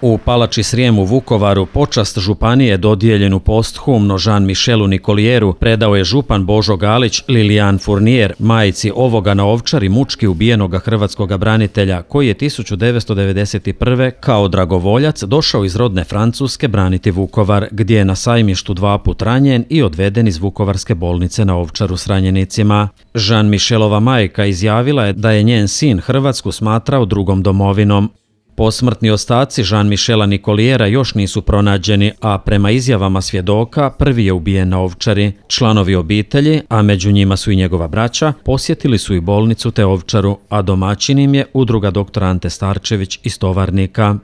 U Palači Srijem u Vukovaru počast županije dodijeljenu posthumno Žan michelu Nikolijeru predao je župan Božo Galić Lilijan Furnier, majici ovoga na ovčari mučki ubijenoga hrvatskoga branitelja koji je 1991. kao dragovoljac došao iz rodne Francuske braniti Vukovar gdje je na sajmištu dva put ranjen i odveden iz Vukovarske bolnice na ovčaru s ranjenicima. Jean-Michelova majka izjavila je da je njen sin Hrvatsku smatrao drugom domovinom. Posmrtni ostaci Jean-Michela Nikolijera još nisu pronađeni, a prema izjavama svjedoka prvi je ubijen na ovčari. Članovi obitelji, a među njima su i njegova braća, posjetili su i bolnicu te ovčaru, a domaćinim je udruga dr. Ante Starčević iz Tovarnika.